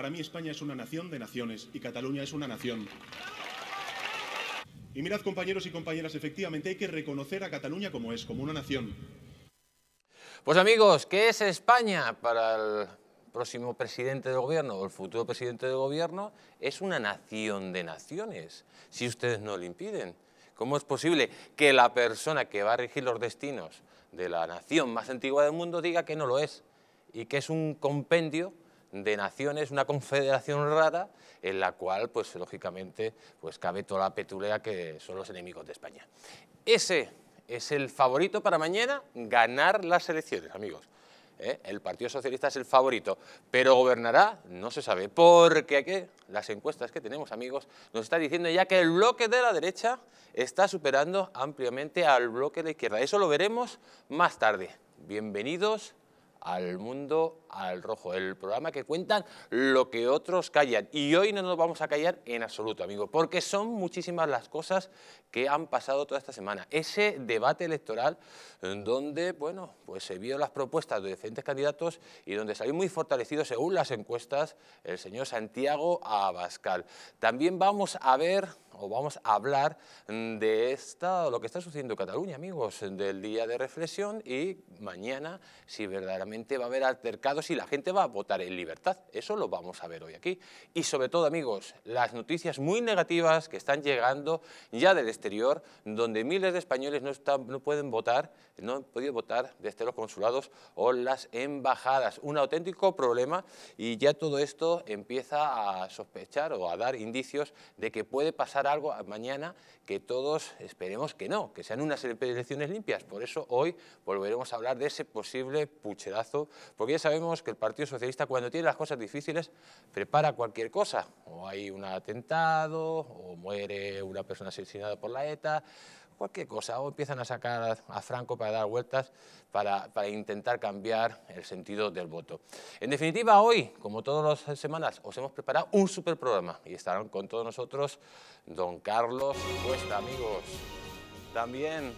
Para mí España es una nación de naciones y Cataluña es una nación. Y mirad, compañeros y compañeras, efectivamente hay que reconocer a Cataluña como es, como una nación. Pues amigos, ¿qué es España para el próximo presidente de gobierno o el futuro presidente de gobierno? Es una nación de naciones, si ustedes no lo impiden. ¿Cómo es posible que la persona que va a regir los destinos de la nación más antigua del mundo diga que no lo es y que es un compendio de naciones, una confederación rara en la cual, pues lógicamente, pues cabe toda la petulea que son los enemigos de España. Ese es el favorito para mañana, ganar las elecciones, amigos. ¿eh? El Partido Socialista es el favorito, pero gobernará, no se sabe, porque aquí las encuestas que tenemos, amigos, nos está diciendo ya que el bloque de la derecha está superando ampliamente al bloque de la izquierda. Eso lo veremos más tarde. Bienvenidos al mundo al rojo, el programa que cuentan lo que otros callan. Y hoy no nos vamos a callar en absoluto, amigo, porque son muchísimas las cosas que han pasado toda esta semana. Ese debate electoral donde, bueno, pues se vio las propuestas de diferentes candidatos y donde salió muy fortalecido, según las encuestas, el señor Santiago Abascal. También vamos a ver o vamos a hablar de esta, lo que está sucediendo en Cataluña, amigos, del día de reflexión y mañana si verdaderamente va a haber altercado si la gente va a votar en libertad. Eso lo vamos a ver hoy aquí. Y sobre todo, amigos, las noticias muy negativas que están llegando ya del exterior, donde miles de españoles no, están, no pueden votar, no han podido votar desde los consulados o las embajadas. Un auténtico problema y ya todo esto empieza a sospechar o a dar indicios de que puede pasar algo mañana que todos esperemos que no, que sean unas elecciones limpias. Por eso hoy volveremos a hablar de ese posible pucherazo, porque ya sabemos que el Partido Socialista cuando tiene las cosas difíciles prepara cualquier cosa. O hay un atentado, o muere una persona asesinada por la ETA, cualquier cosa. O empiezan a sacar a Franco para dar vueltas, para, para intentar cambiar el sentido del voto. En definitiva, hoy, como todas las semanas, os hemos preparado un super programa. Y estarán con todos nosotros don Carlos Cuesta, amigos. También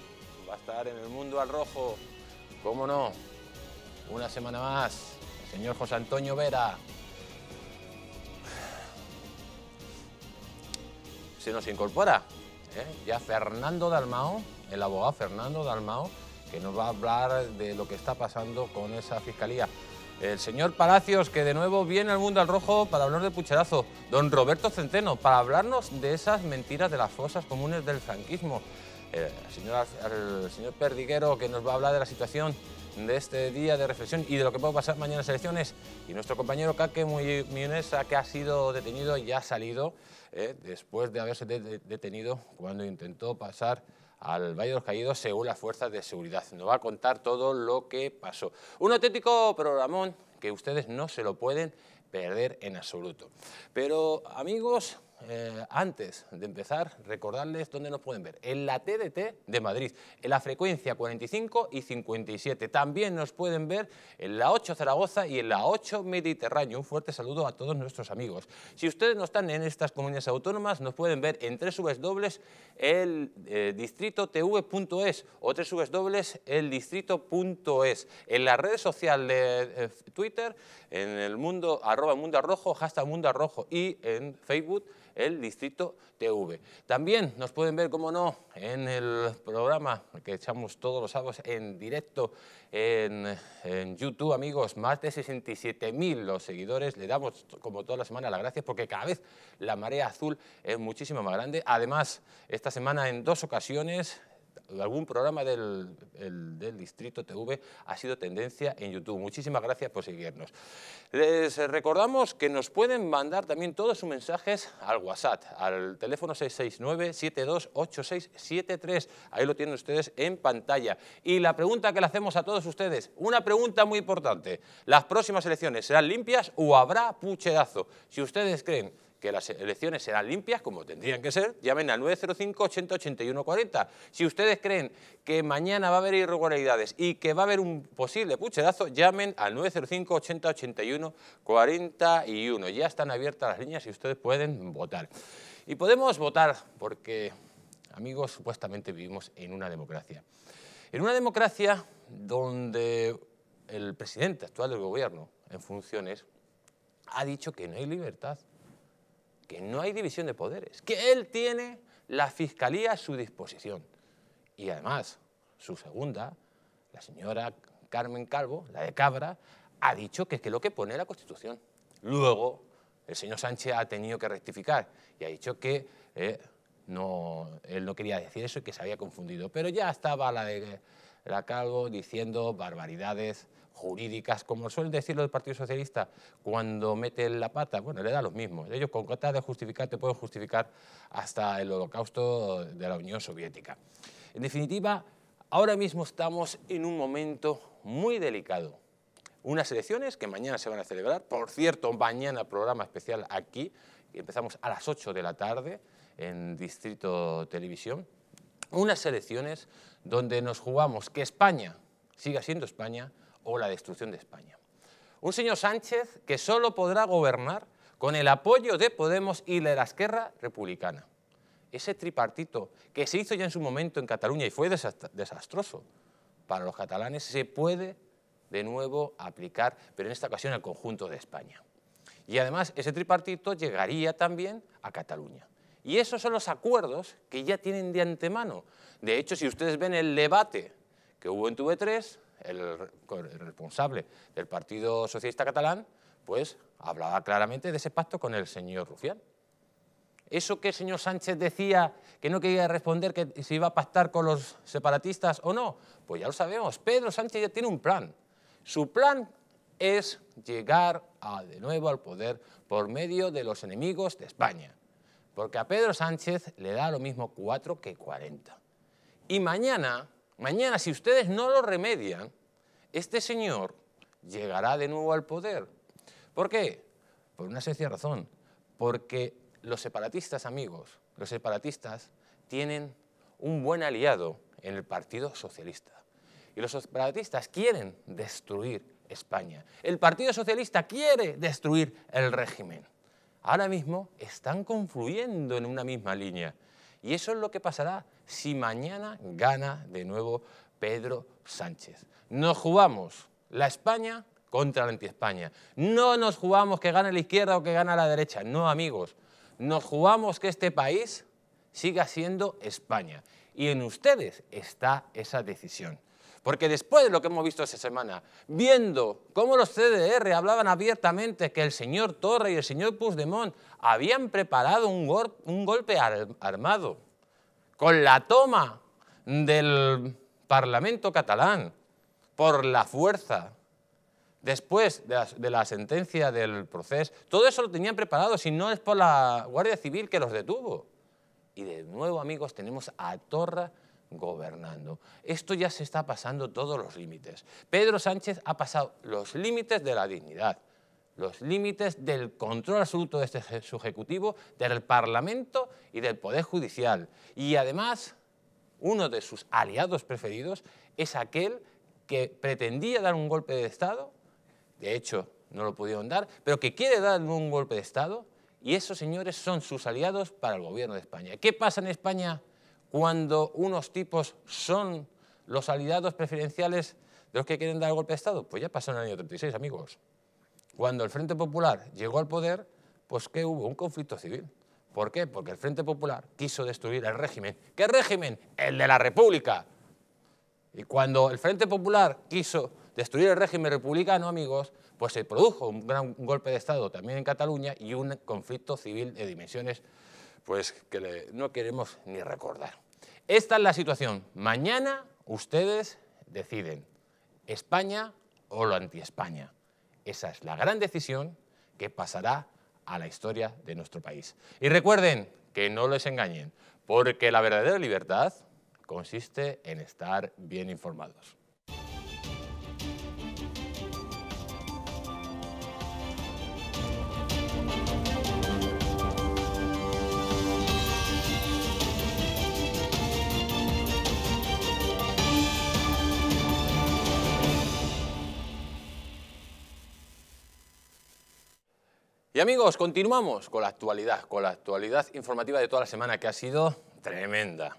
va a estar en el mundo al rojo, cómo no, una semana más. Señor José Antonio Vera. Se nos incorpora ¿eh? ya Fernando Dalmao, el abogado Fernando Dalmao, que nos va a hablar de lo que está pasando con esa fiscalía. El señor Palacios, que de nuevo viene al mundo al rojo para hablar de pucherazo. Don Roberto Centeno, para hablarnos de esas mentiras de las fosas comunes del franquismo. Eh, el señor Perdiguero, que nos va a hablar de la situación de este día de reflexión y de lo que puede pasar mañana en las elecciones... Y nuestro compañero Kake Muyunesa, que ha sido detenido y ha salido eh, después de haberse detenido cuando intentó pasar al Valle de los Caídos según las fuerzas de seguridad. Nos va a contar todo lo que pasó. Un auténtico programón que ustedes no se lo pueden perder en absoluto. Pero amigos, eh, antes de empezar, recordarles dónde nos pueden ver. En la TDT de Madrid, en la frecuencia 45 y 57. También nos pueden ver en la 8 Zaragoza y en la 8 Mediterráneo. Un fuerte saludo a todos nuestros amigos. Si ustedes no están en estas comunidades autónomas, nos pueden ver en eh, dobles el distrito tv.es o www.eldistrito.es... el distrito.es. En las redes sociales de Twitter, en el mundo arroba mundo hashtag mundo y en Facebook el distrito TV. También nos pueden ver, como no, en el programa que echamos todos los sábados en directo en, YouTube, amigos, más de 67.000 los seguidores. Le damos, como toda la semana, las gracias porque cada vez la marea azul es muchísimo más grande. Además, esta semana en dos ocasiones algún programa del, del Distrito TV ha sido tendencia en YouTube. Muchísimas gracias por seguirnos. Les recordamos que nos pueden mandar también todos sus mensajes al WhatsApp, al teléfono 669-728673. Ahí lo tienen ustedes en pantalla. Y la pregunta que le hacemos a todos ustedes, una pregunta muy importante. ¿Las próximas elecciones serán limpias o habrá puchedazo? Si ustedes creen que las elecciones serán limpias, como tendrían que ser, llamen al 905 80 40. Si ustedes creen que mañana va a haber irregularidades y que va a haber un posible puchedazo, llamen al 905 80 81 41. Ya están abiertas las líneas y ustedes pueden votar. Y podemos votar porque, amigos, supuestamente vivimos en una democracia. En una democracia donde el presidente actual del gobierno en funciones ha dicho que no hay libertad, que no hay división de poderes, que él tiene la fiscalía a su disposición. Y además, su segunda, la señora Carmen Calvo, la de Cabra, ha dicho que es que lo que pone la Constitución. Luego, el señor Sánchez ha tenido que rectificar y ha dicho que eh, no, él no quería decir eso y que se había confundido. Pero ya estaba la de la Calvo diciendo barbaridades jurídicas, como suele decirlo el Partido Socialista, cuando mete la pata, bueno, le da lo mismo. Ellos con tratar de justificar te pueden justificar hasta el holocausto de la Unión Soviética. En definitiva, ahora mismo estamos en un momento muy delicado. Unas elecciones que mañana se van a celebrar, por cierto, mañana programa especial aquí, empezamos a las 8 de la tarde en Distrito Televisión, unas elecciones donde nos jugamos que España siga siendo España, o la destrucción de España. Un señor Sánchez que solo podrá gobernar con el apoyo de Podemos y de la Esquerra Republicana. Ese tripartito que se hizo ya en su momento en Cataluña y fue desastroso para los catalanes, se puede de nuevo aplicar, pero en esta ocasión al conjunto de España. Y además ese tripartito llegaría también a Cataluña. Y esos son los acuerdos que ya tienen de antemano. De hecho, si ustedes ven el debate que hubo en TV3, el, responsable del Partido Socialista Catalán, pues hablaba claramente de ese pacto con el señor Rufián. Eso que el señor Sánchez decía que no quería responder que se iba a pactar con los separatistas o no, pues ya lo sabemos, Pedro Sánchez ya tiene un plan. Su plan es llegar de nuevo al poder por medio de los enemigos de España. Porque a Pedro Sánchez le da lo mismo 4 que 40. Y mañana Mañana, si ustedes no lo remedian, este señor llegará de nuevo al poder. ¿Por qué? Por una sencilla razón. Porque los separatistas, amigos, los separatistas tienen un buen aliado en el Partido Socialista. Y los separatistas quieren destruir España. El Partido Socialista quiere destruir el régimen. Ahora mismo están confluyendo en una misma línea. Y eso es lo que pasará si mañana gana de nuevo Pedro Sánchez. Nos jugamos la España contra la anti-España. No nos jugamos que gane la izquierda o que gane la derecha. No, amigos. Nos jugamos que este país siga siendo España. Y en ustedes está esa decisión. Porque después de lo que hemos visto esta semana, viendo cómo los CDR hablaban abiertamente que el señor Torre y el señor Puigdemont habían preparado un, golpe armado con la toma del Parlamento catalán por la fuerza, después de la, de la, sentencia del proceso, todo eso lo tenían preparado, si no es por la Guardia Civil que los detuvo. Y de nuevo, amigos, tenemos a Torra gobernando. Esto ya se está pasando todos los límites. Pedro Sánchez ha pasado los límites de la dignidad, los límites del control absoluto de este, Ejecutivo, del Parlamento y del Poder Judicial. Y además, uno de sus aliados preferidos es aquel que pretendía dar un golpe de Estado, de hecho no lo pudieron dar, pero que quiere dar un golpe de Estado, y esos señores son sus aliados para el gobierno de España. ¿Qué pasa en España? cuando unos tipos son los aliados preferenciales de los que quieren dar el golpe de Estado? Pues ya pasó en el año 36, amigos. Cuando el Frente Popular llegó al poder, pues ¿qué hubo? Un conflicto civil. ¿Por qué? Porque el Frente Popular quiso destruir el régimen. ¿Qué régimen? El de la República. Y cuando el Frente Popular quiso destruir el régimen republicano, amigos, pues se produjo un gran golpe de Estado también en Cataluña y un conflicto civil de dimensiones pues, que no queremos ni recordar. Esta es la situación. Mañana ustedes deciden España o lo anti-España. Esa es la gran decisión que pasará a la historia de nuestro país. Y recuerden que no les engañen, porque la verdadera libertad consiste en estar bien informados. Y amigos, continuamos con la actualidad, con la actualidad informativa de toda la semana que ha sido tremenda.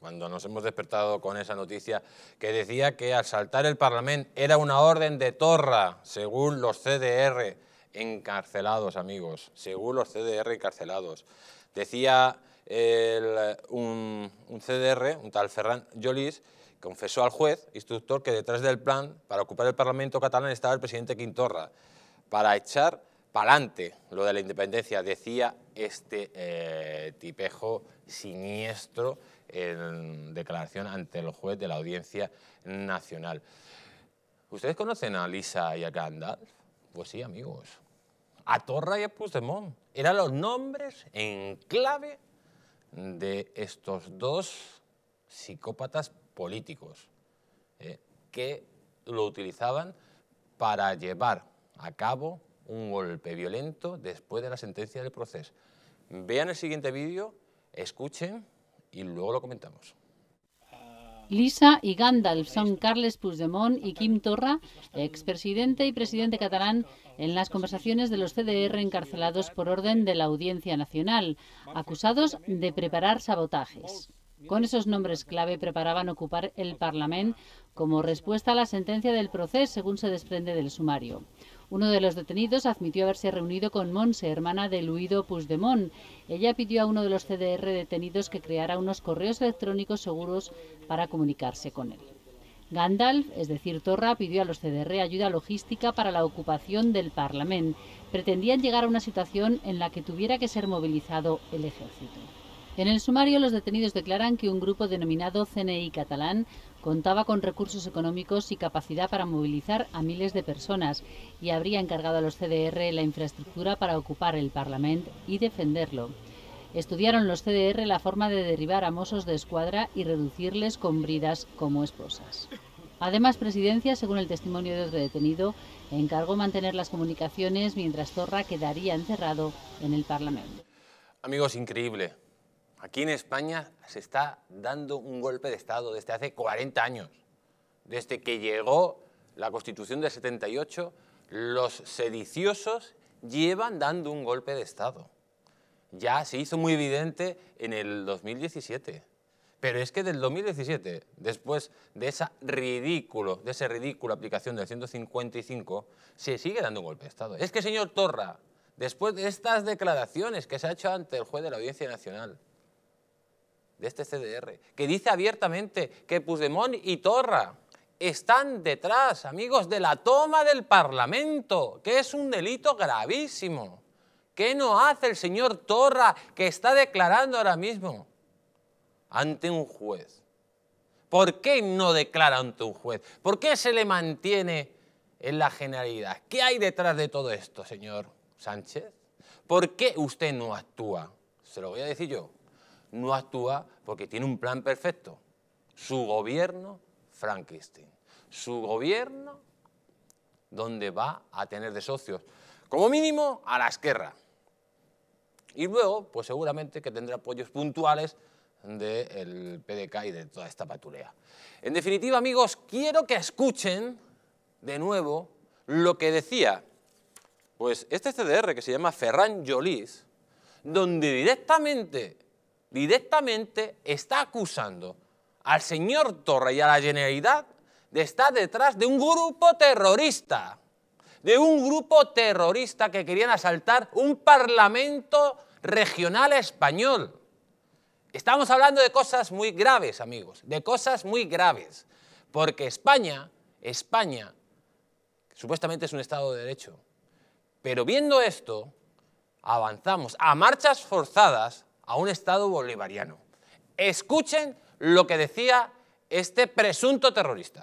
Cuando nos hemos despertado con esa noticia que decía que asaltar el Parlamento era una orden de torra, según los CDR encarcelados, amigos, según los CDR encarcelados. Decía un, CDR, un tal Ferran Jolís, confesó al juez instructor que detrás del plan para ocupar el Parlamento catalán estaba el presidente Quintorra, para echar Palante, lo de la independencia, decía este eh, tipejo siniestro en declaración ante el juez de la Audiencia Nacional. ¿Ustedes conocen a Lisa y a Gandalf? Pues sí, amigos. A Torra y a Puigdemont. Eran los nombres en clave de estos dos psicópatas políticos eh, que lo utilizaban para llevar a cabo un golpe violento después de la sentencia del proceso. Vean el siguiente vídeo, escuchen y luego lo comentamos. Lisa y Gandalf son Carles Puigdemont y Kim Torra, expresidente y presidente catalán, en las conversaciones de los CDR encarcelados por orden de la Audiencia Nacional, acusados de preparar sabotajes. Con esos nombres clave preparaban ocupar el Parlamento como respuesta a la sentencia del proceso, según se desprende del sumario. Uno de los detenidos admitió haberse reunido con Monse, hermana de Luido Puigdemont. Ella pidió a uno de los CDR detenidos que creara unos correos electrónicos seguros para comunicarse con él. Gandalf, es decir, Torra, pidió a los CDR ayuda logística para la ocupación del Parlamento. Pretendían llegar a una situación en la que tuviera que ser movilizado el ejército. En el sumario, los detenidos declaran que un grupo denominado CNI catalán Contaba con recursos económicos y capacidad para movilizar a miles de personas y habría encargado a los CDR la infraestructura para ocupar el Parlamento y defenderlo. Estudiaron los CDR la forma de derribar a mozos de escuadra y reducirles con bridas como esposas. Además, Presidencia, según el testimonio de otro detenido, encargó mantener las comunicaciones mientras Zorra quedaría encerrado en el Parlamento. Amigos, increíble. Aquí en España se está dando un golpe de Estado desde hace 40 años. Desde que llegó la Constitución del 78, los sediciosos llevan dando un golpe de Estado. Ya se hizo muy evidente en el 2017. Pero es que del 2017, después de, esa ridículo, de esa ridícula aplicación del 155, se sigue dando un golpe de Estado. Es que, señor Torra, después de estas declaraciones que se ha hecho ante el juez de la Audiencia Nacional, de este CDR, que dice abiertamente que Puigdemont y Torra están detrás, amigos, de la toma del Parlamento, que es un delito gravísimo. ¿Qué no hace el señor Torra que está declarando ahora mismo ante un juez? ¿Por qué no declara ante un juez? ¿Por qué se le mantiene en la generalidad? ¿Qué hay detrás de todo esto, señor Sánchez? ¿Por qué usted no actúa? Se lo voy a decir yo no actúa porque tiene un plan perfecto. Su gobierno, Frankenstein. Su gobierno donde va a tener de socios, como mínimo a la izquierda. Y luego, pues seguramente que tendrá apoyos puntuales del PDK y de toda esta patulea. En definitiva, amigos, quiero que escuchen de nuevo lo que decía pues este CDR que se llama Ferran Jolis, donde directamente directamente está acusando al señor Torre y a la Generalidad de estar detrás de un grupo terrorista, de un grupo terrorista que querían asaltar un parlamento regional español. Estamos hablando de cosas muy graves, amigos, de cosas muy graves, porque España, España, supuestamente es un Estado de Derecho, pero viendo esto, avanzamos a marchas forzadas a un Estado bolivariano. Escuchen lo que decía este presunto terrorista.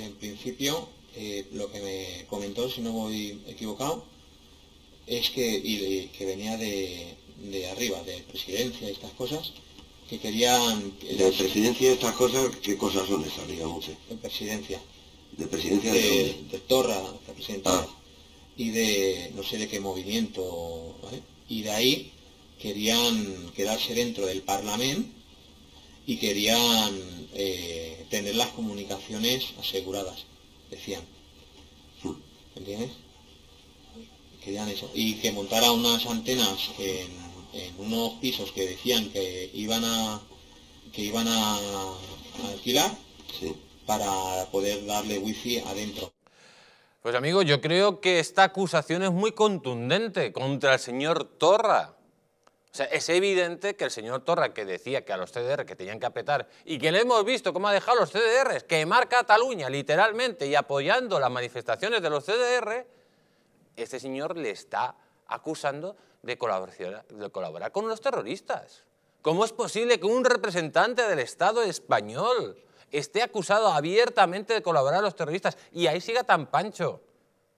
en principio, eh, lo que me comentó, si no voy equivocado, es que, y, que venía de, arriba, de presidencia y estas cosas, que querían... ¿De presidencia y estas cosas? ¿Qué cosas son esas, digamos? De presidencia. ¿De presidencia de, de Torra, ah. Y de no sé de qué movimiento, Y de ahí querían quedarse dentro del Parlamento y querían eh, tener las comunicaciones aseguradas, decían. ¿Entiendes? Querían eso. Y que montara unas antenas en, unos pisos que decían que iban a que iban a, alquilar para poder darle wifi adentro. Pues amigo, yo creo que esta acusación es muy contundente contra el señor Torra. O sea, es evidente que el señor Torra, que decía que a los CDR que tenían que apretar, y que le hemos visto cómo ha dejado los CDR quemar Cataluña, literalmente, y apoyando las manifestaciones de los CDR, este señor le está acusando de colaborar, de colaborar con los terroristas. ¿Cómo es posible que un representante del Estado español esté acusado abiertamente de colaborar a los terroristas y ahí siga tan pancho?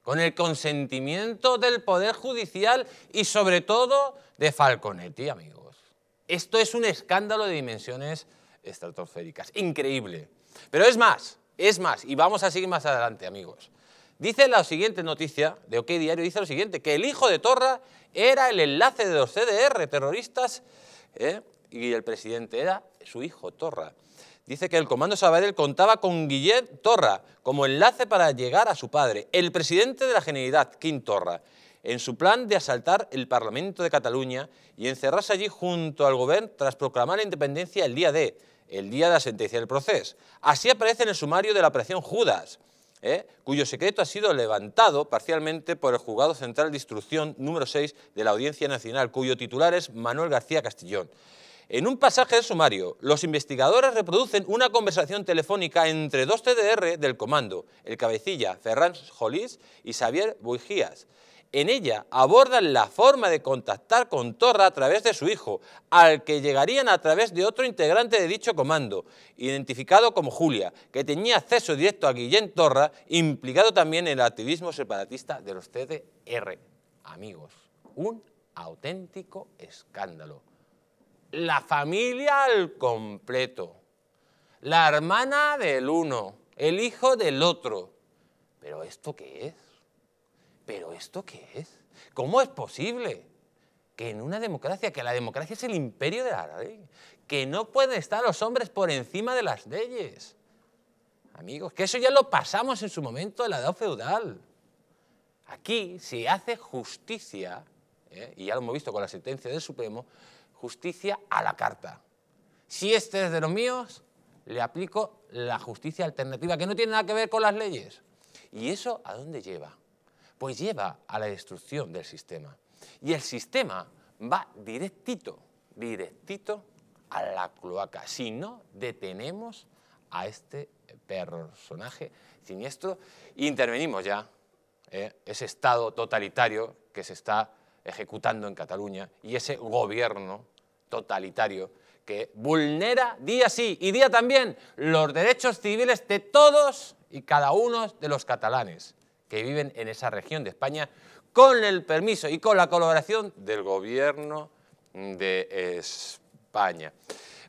con el consentimiento del Poder Judicial y sobre todo de Falconetti, amigos. Esto es un escándalo de dimensiones estratosféricas, increíble. Pero es más, es más, y vamos a seguir más adelante, amigos. Dice la siguiente noticia de OK Diario, dice lo siguiente, que el hijo de Torra era el enlace de los CDR terroristas ¿eh? y el presidente era su hijo Torra dice que el Comando Sabadell contaba con Guillet Torra como enlace para llegar a su padre, el presidente de la Generalidad, Quim Torra, en su plan de asaltar el Parlamento de Cataluña y encerrarse allí junto al gobierno tras proclamar la independencia el día D, el día de la sentencia del proceso. Así aparece en el sumario de la operación Judas, ¿eh? cuyo secreto ha sido levantado parcialmente por el juzgado central de instrucción número 6 de la Audiencia Nacional, cuyo titular es Manuel García Castellón. En un pasaje de sumario, los investigadores reproducen una conversación telefónica entre dos TDR del comando, el cabecilla Ferran Jolís y Xavier Buigías. En ella abordan la forma de contactar con Torra a través de su hijo, al que llegarían a través de otro integrante de dicho comando, identificado como Julia, que tenía acceso directo a Guillén Torra, implicado también en el activismo separatista de los TDR. Amigos, un auténtico escándalo la familia al completo, la hermana del uno, el hijo del otro. ¿Pero esto qué es? ¿Pero esto qué es? ¿Cómo es posible que en una democracia, que la democracia es el imperio de la ley, que no pueden estar los hombres por encima de las leyes? Amigos, que eso ya lo pasamos en su momento en la edad feudal. Aquí se hace justicia, ¿eh? y ya lo hemos visto con la sentencia del Supremo, justicia a la carta. Si este es de los míos, le aplico la justicia alternativa, que no tiene nada que ver con las leyes. ¿Y eso a dónde lleva? Pues lleva a la destrucción del sistema. Y el sistema va directito, directito a la cloaca. Si no detenemos a este personaje siniestro, intervenimos ya ¿eh? ese Estado totalitario que se está ejecutando en Cataluña y ese gobierno totalitario que vulnera día sí y día también los derechos civiles de todos y cada uno de los catalanes que viven en esa región de España con el permiso y con la colaboración del gobierno de España.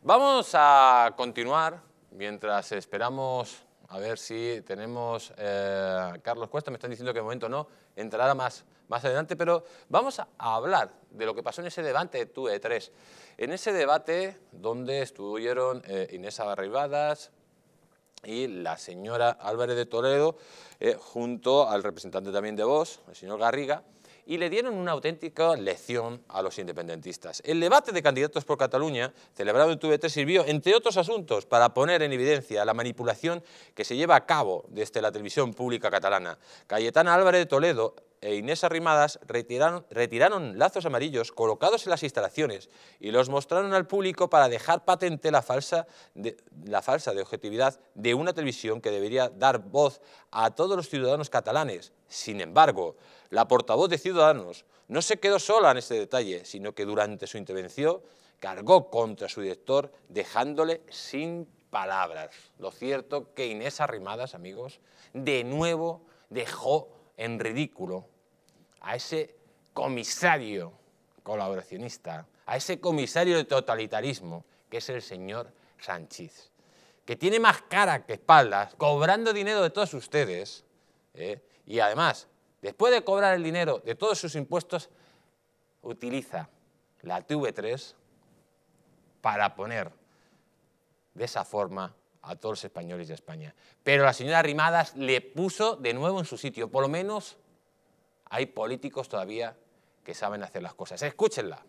Vamos a continuar mientras esperamos a ver si tenemos... Eh, Carlos Cuesta me están diciendo que de momento no, entrará más más adelante, pero vamos a hablar de lo que pasó en ese debate de TUE3. En ese debate donde estuvieron eh, Inés Arribadas y la señora Álvarez de Toledo, eh, junto al representante también de vos el señor Garriga, y le dieron una auténtica lección a los independentistas. El debate de candidatos por Cataluña, celebrado en TV3, sirvió, entre otros asuntos, para poner en evidencia la manipulación que se lleva a cabo desde la televisión pública catalana. Cayetana Álvarez de Toledo e Inés Arrimadas retiraron, retiraron, lazos amarillos colocados en las instalaciones y los mostraron al público para dejar patente la falsa, de, la falsa de objetividad de una televisión que debería dar voz a todos los ciudadanos catalanes. Sin embargo, la portavoz de Ciudadanos no se quedó sola en este detalle, sino que durante su intervención cargó contra su director dejándole sin palabras. Lo cierto que Inés Arrimadas, amigos, de nuevo dejó en ridículo a ese comisario colaboracionista, a ese comisario de totalitarismo, que es el señor Sánchez, que tiene más cara que espaldas, cobrando dinero de todos ustedes, ¿eh? y además después de cobrar el dinero de todos sus impuestos, utiliza la TV3 para poner de esa forma a todos los españoles de España. Pero la señora Rimadas le puso de nuevo en su sitio. Por lo menos hay políticos todavía que saben hacer las cosas. Escúchenla.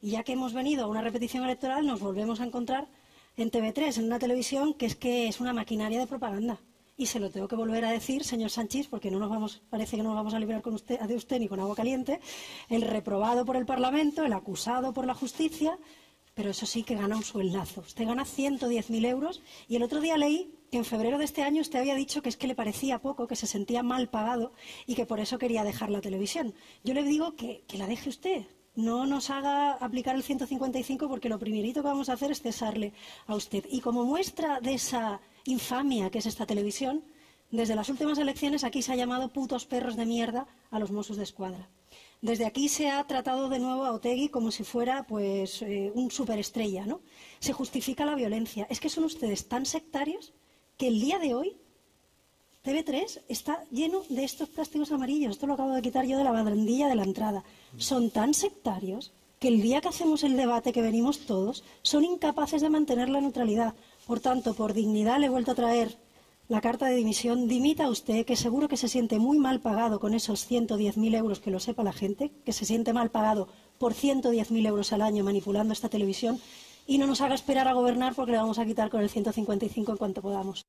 Y ya que hemos venido a una repetición electoral, nos volvemos a encontrar en TV3, en una televisión que es que es una maquinaria de propaganda y se lo tengo que volver a decir, señor Sánchez, porque no nos vamos, parece que no nos vamos a librar con usted, de usted ni con agua caliente, el reprobado por el Parlamento, el acusado por la justicia, pero eso sí que gana un sueldazo. Usted gana 110.000 euros y el otro día leí que en febrero de este año usted había dicho que es que le parecía poco, que se sentía mal pagado y que por eso quería dejar la televisión. Yo le digo que, que la deje usted, no nos haga aplicar el 155 porque lo primerito que vamos a hacer es cesarle a usted. Y como muestra de esa infamia que es esta televisión, desde las últimas elecciones aquí se ha llamado putos perros de mierda a los mozos de escuadra. Desde aquí se ha tratado de nuevo a Otegui como si fuera pues eh, un superestrella, ¿no? Se justifica la violencia. Es que son ustedes tan sectarios que el día de hoy TV3 está lleno de estos plásticos amarillos. Esto lo acabo de quitar yo de la madrandilla de la entrada. Son tan sectarios que el día que hacemos el debate que venimos todos son incapaces de mantener la neutralidad. Por tanto, por dignidad le he vuelto a traer la carta de dimisión. Dimita usted, que seguro que se siente muy mal pagado con esos 110.000 euros, que lo sepa la gente, que se siente mal pagado por 110.000 euros al año manipulando esta televisión y no nos haga esperar a gobernar porque le vamos a quitar con el 155 en cuanto podamos.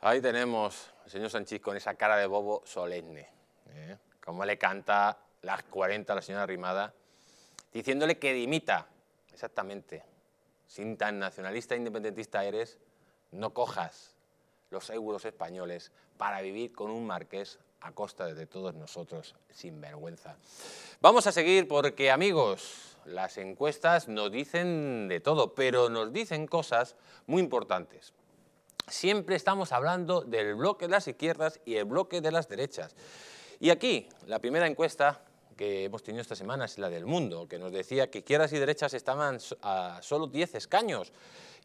Ahí tenemos al señor Sánchez con esa cara de bobo solemne. ¿eh? Como le canta las 40 a la señora Rimada, diciéndole que dimita. Exactamente sin tan nacionalista e independentista eres, no cojas los euros españoles para vivir con un marqués a costa de todos nosotros, sin vergüenza. Vamos a seguir porque, amigos, las encuestas nos dicen de todo, pero nos dicen cosas muy importantes. Siempre estamos hablando del bloque de las izquierdas y el bloque de las derechas. Y aquí, la primera encuesta que hemos tenido esta semana es la del mundo, que nos decía que izquierdas y derechas estaban a solo 10 escaños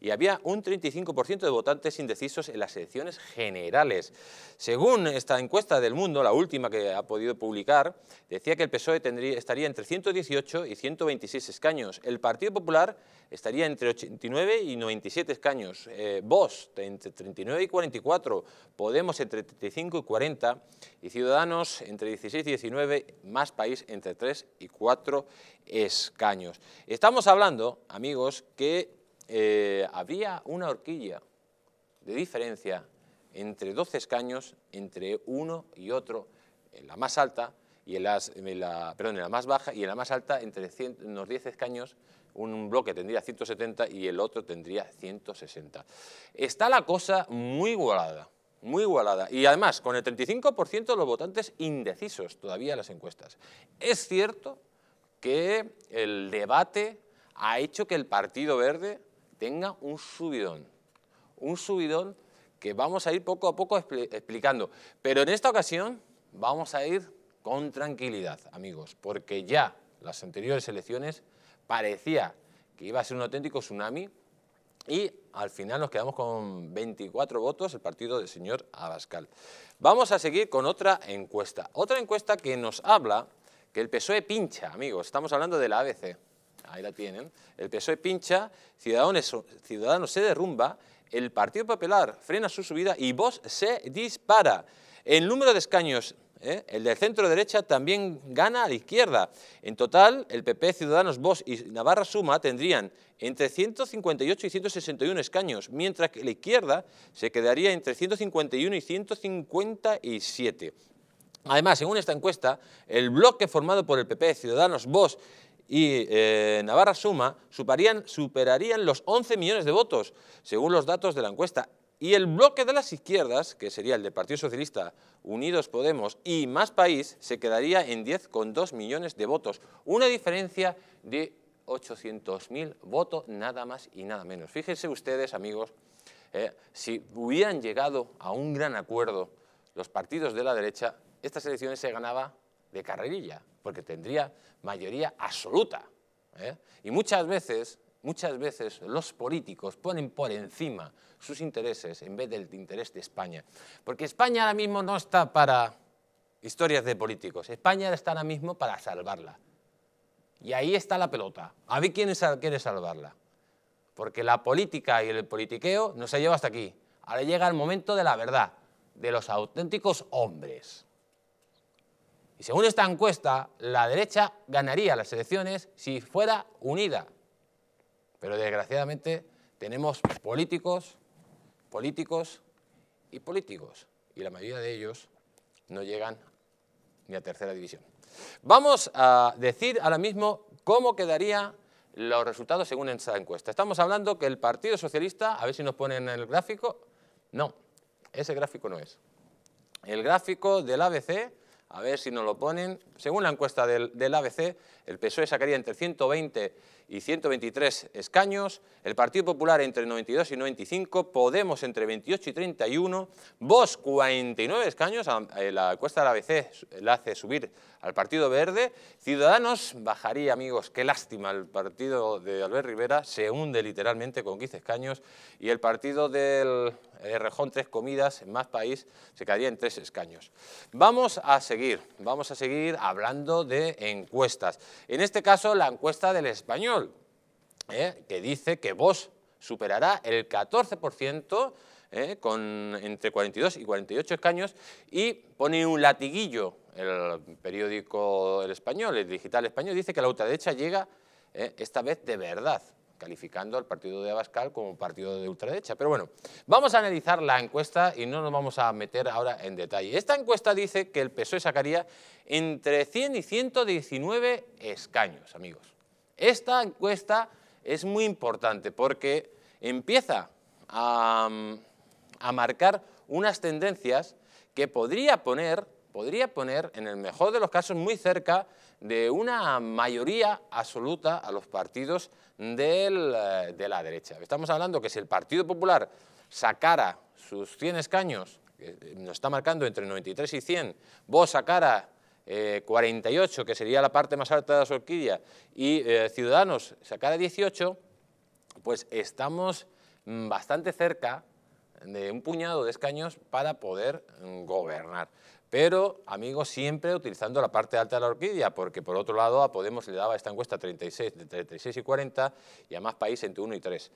y había un 35% de votantes indecisos en las elecciones generales. Según esta encuesta del mundo, la última que ha podido publicar, decía que el PSOE tendría, estaría entre 118 y 126 escaños. El Partido Popular estaría entre 89 y 97 escaños. Eh, Vox entre 39 y 44. Podemos entre 35 y 40. Y Ciudadanos entre 16 y 19. Más País entre 3 y 4 escaños. Estamos hablando, amigos, que eh, había habría una horquilla de diferencia entre 12 escaños, entre uno y otro, en la más alta y en, la, perdón, en la más baja y en la más alta entre unos 10 escaños, un bloque tendría 170 y el otro tendría 160. Está la cosa muy igualada, muy igualada y además con el 35% de los votantes indecisos todavía en las encuestas. Es cierto que el debate ha hecho que el Partido Verde tenga un subidón. Un subidón que vamos a ir poco a poco explicando. Pero en esta ocasión vamos a ir con tranquilidad, amigos, porque ya las anteriores elecciones parecía que iba a ser un auténtico tsunami y al final nos quedamos con 24 votos el partido del señor Abascal. Vamos a seguir con otra encuesta, otra encuesta que nos habla que el PSOE pincha, amigos, estamos hablando de la ABC ahí la tienen, el PSOE pincha, Ciudadanos, se derrumba, el Partido Popular frena su subida y Vox se dispara. El número de escaños ¿eh? El del centro derecha también gana a la izquierda. En total, el PP, Ciudadanos, Vox y Navarra Suma tendrían entre 158 y 161 escaños, mientras que la izquierda se quedaría entre 151 y 157. Además, según esta encuesta, el bloque formado por el PP, Ciudadanos, Vox y eh, Navarra Suma superarían, los 11 millones de votos, según los datos de la encuesta. Y el bloque de las izquierdas, que sería el de Partido Socialista, Unidos Podemos y Más País, se quedaría en 10,2 millones de votos. Una diferencia de 800.000 votos, nada más y nada menos. Fíjense ustedes, amigos, eh, si hubieran llegado a un gran acuerdo los partidos de la derecha, estas elecciones se ganaba de carrerilla, porque tendría mayoría absoluta. ¿eh? Y muchas veces, muchas veces los políticos ponen por encima sus intereses en vez del interés de España. Porque España ahora mismo no está para historias de políticos, España está ahora mismo para salvarla. Y ahí está la pelota. A ver quién quiere salvarla. Porque la política y el politiqueo no se llevado hasta aquí. Ahora llega el momento de la verdad, de los auténticos hombres. Y según esta encuesta, la derecha ganaría las elecciones si fuera unida. Pero desgraciadamente tenemos políticos, políticos y políticos. Y la mayoría de ellos no llegan ni a tercera división. Vamos a decir ahora mismo cómo quedaría los resultados según esa encuesta. Estamos hablando que el Partido Socialista, a ver si nos ponen el gráfico, no, ese gráfico no es. El gráfico del ABC a ver si nos lo ponen. Según la encuesta del, ABC, el PSOE sacaría entre 120 y 123 escaños, el Partido Popular entre 92 y 95, Podemos entre 28 y 31, Vox 49 escaños, eh, la encuesta de la ABC eh, la hace subir al Partido Verde, Ciudadanos bajaría, amigos, qué lástima, el partido de Albert Rivera se hunde literalmente con 15 escaños y el partido del eh, Rejón Tres Comidas, en Más País, se caería en tres escaños. Vamos a seguir, vamos a seguir hablando de encuestas. En este caso, la encuesta del español ¿eh? que dice que Vox superará el 14% ¿eh? con entre 42 y 48 escaños y pone un latiguillo el periódico El Español, el digital español, dice que la ultraderecha llega ¿eh? esta vez de verdad, calificando al partido de Abascal como partido de ultraderecha. Pero bueno, vamos a analizar la encuesta y no nos vamos a meter ahora en detalle. Esta encuesta dice que el PSOE sacaría entre 100 y 119 escaños, amigos. Esta encuesta es muy importante porque empieza mm, a, marcar unas tendencias que podría poner, podría poner, en el mejor de los casos, muy cerca de una mayoría absoluta a los partidos eh, de la derecha. Estamos hablando que si el Partido Popular sacara sus 100 escaños, eh, nos está marcando entre 93 y 100, vos sacara 48, eh, que sería la parte más alta de las orquídeas, y eh, Ciudadanos sacara 18, pues estamos mm, bastante cerca de un puñado de escaños para poder mm, gobernar. Pero, amigos, siempre utilizando la parte alta de la orquídea, porque por otro lado a Podemos le daba esta encuesta 36, de 36 y 40 y a más país entre 1 y 3.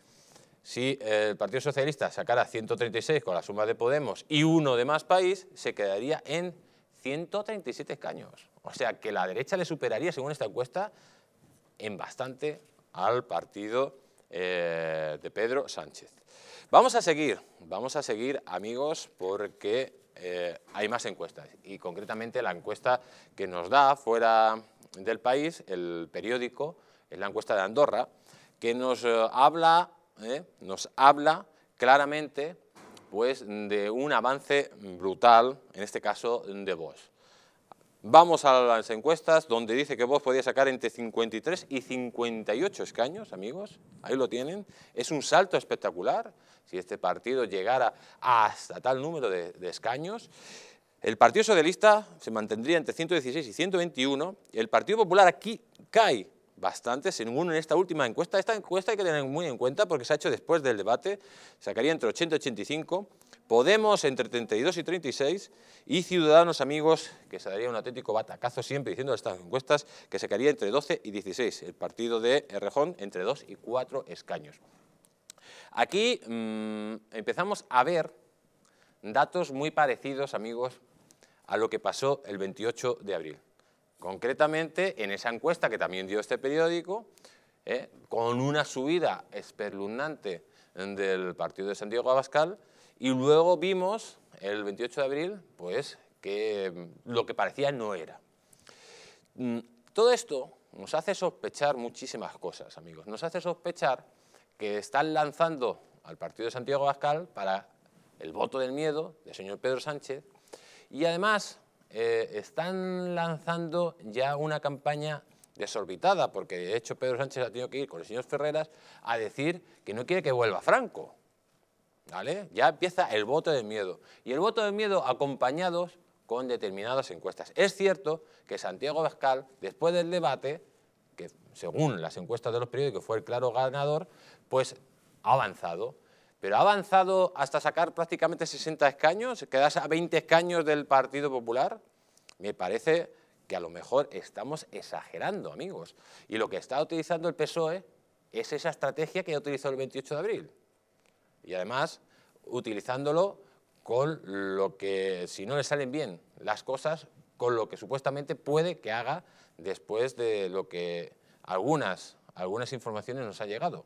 Si eh, el Partido Socialista sacara 136 con la suma de Podemos y uno de más país, se quedaría en 137 escaños. O sea que la derecha le superaría, según esta encuesta, en bastante al partido eh, de Pedro Sánchez. Vamos a seguir, vamos a seguir amigos porque eh, hay más encuestas y concretamente la encuesta que nos da fuera del país, el periódico, es la encuesta de Andorra, que nos eh, nos habla claramente pues, de un avance brutal, en este caso de Vox. Vamos a las encuestas donde dice que Vox podía sacar entre 53 y 58 escaños, amigos. Ahí lo tienen. Es un salto espectacular si este partido llegara hasta tal número de, de escaños. El Partido Socialista se mantendría entre 116 y 121. El Partido Popular aquí cae bastantes, en esta última encuesta. Esta encuesta hay que tener muy en cuenta porque se ha hecho después del debate, sacaría entre 80 y 85, Podemos entre 32 y 36 y Ciudadanos Amigos, que se daría un auténtico batacazo siempre diciendo estas encuestas, que sacaría entre 12 y 16, el partido de Errejón entre 2 y 4 escaños. Aquí mm, empezamos a ver datos muy parecidos, amigos, a lo que pasó el 28 de abril. Concretamente, en esa encuesta que también dio este periódico, ¿eh? con una subida espeluznante del partido de Santiago Abascal, y luego vimos el 28 de abril pues, que mm, lo que parecía no era. Mm, todo esto nos hace sospechar muchísimas cosas, amigos. Nos hace sospechar que están lanzando al partido de Santiago Abascal para el voto del miedo del señor Pedro Sánchez y además eh, están lanzando ya una campaña desorbitada, porque de hecho Pedro Sánchez ha tenido que ir con el señor Ferreras a decir que no quiere que vuelva Franco. ¿Vale? Ya empieza el voto de miedo. Y el voto de miedo acompañados con determinadas encuestas. Es cierto que Santiago Bascal, después del debate, que según las encuestas de los periódicos fue el claro ganador, pues ha avanzado pero ha avanzado hasta sacar prácticamente 60 escaños, quedas a 20 escaños del Partido Popular, me parece que a lo mejor estamos exagerando, amigos. Y lo que está utilizando el PSOE es esa estrategia que ya utilizó el 28 de abril. Y además, utilizándolo con lo que, si no le salen bien las cosas, con lo que supuestamente puede que haga después de lo que algunas, algunas informaciones nos ha llegado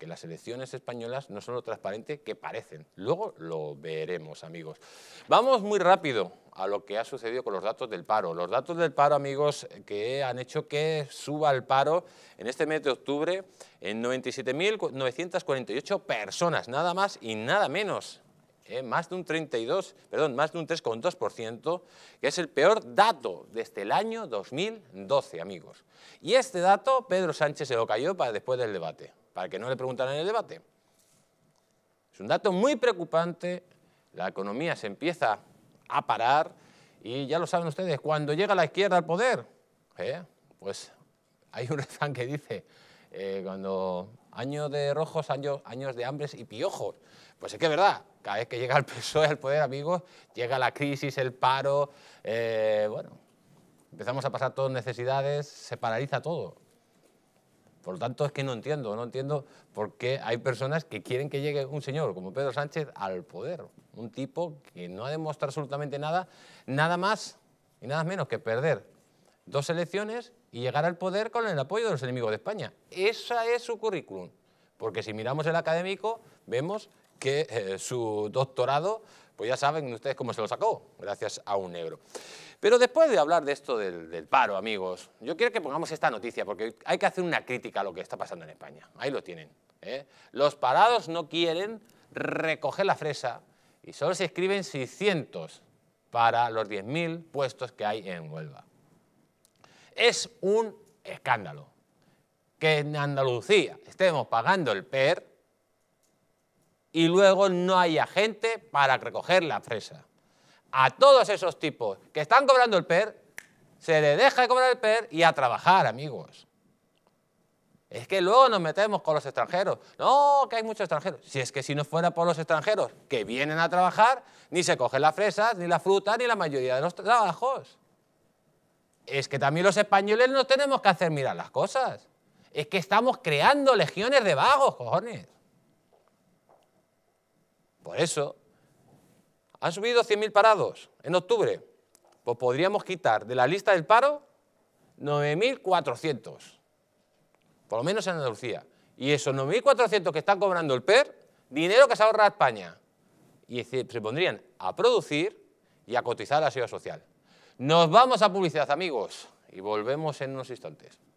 que las elecciones españolas no son lo transparente que parecen. Luego lo veremos, amigos. Vamos muy rápido a lo que ha sucedido con los datos del paro. Los datos del paro, amigos, que han hecho que suba el paro en este mes de octubre en 97.948 personas, nada más y nada menos. Eh, más de un 32, perdón, más de un 3,2%, que es el peor dato desde el año 2012, amigos. Y este dato Pedro Sánchez se lo cayó para después del debate para que no le preguntaran en el debate. Es un dato muy preocupante, la economía se empieza a parar y ya lo saben ustedes, cuando llega la izquierda al poder, ¿eh? pues hay un refrán que dice, eh, cuando años de rojos, años, años de hambres y piojos. Pues es que es verdad, cada vez que llega el PSOE al poder, amigos, llega la crisis, el paro, eh, bueno, empezamos a pasar todas necesidades, se paraliza todo. Por lo tanto, es que no entiendo, no entiendo por qué hay personas que quieren que llegue un señor como Pedro Sánchez al poder. Un tipo que no ha demostrado absolutamente nada, nada más y nada menos que perder dos elecciones y llegar al poder con el apoyo de los enemigos de España. Esa es su currículum. Porque si miramos el académico, vemos que eh, su doctorado pues ya saben ustedes cómo se lo sacó, gracias a un negro. Pero después de hablar de esto del, paro, amigos, yo quiero que pongamos esta noticia, porque hay que hacer una crítica a lo que está pasando en España. Ahí lo tienen. ¿eh? Los parados no quieren recoger la fresa y solo se escriben 600 para los 10.000 puestos que hay en Huelva. Es un escándalo que en Andalucía estemos pagando el PER y luego no haya gente para recoger la fresa. A todos esos tipos que están cobrando el PER, se les deja de cobrar el PER y a trabajar, amigos. Es que luego nos metemos con los extranjeros. No, que hay muchos extranjeros. Si es que si no fuera por los extranjeros que vienen a trabajar, ni se cogen las fresas, ni la fruta, ni la mayoría de los trabajos. Es que también los españoles no tenemos que hacer mirar las cosas. Es que estamos creando legiones de vagos, cojones. Por eso, han subido 100.000 parados en octubre. Pues podríamos quitar de la lista del paro 9.400, por lo menos en Andalucía. Y esos 9.400 que están cobrando el PER, dinero que se ahorra a España. Y se pondrían a producir y a cotizar a la seguridad social. Nos vamos a publicidad, amigos, y volvemos en unos instantes.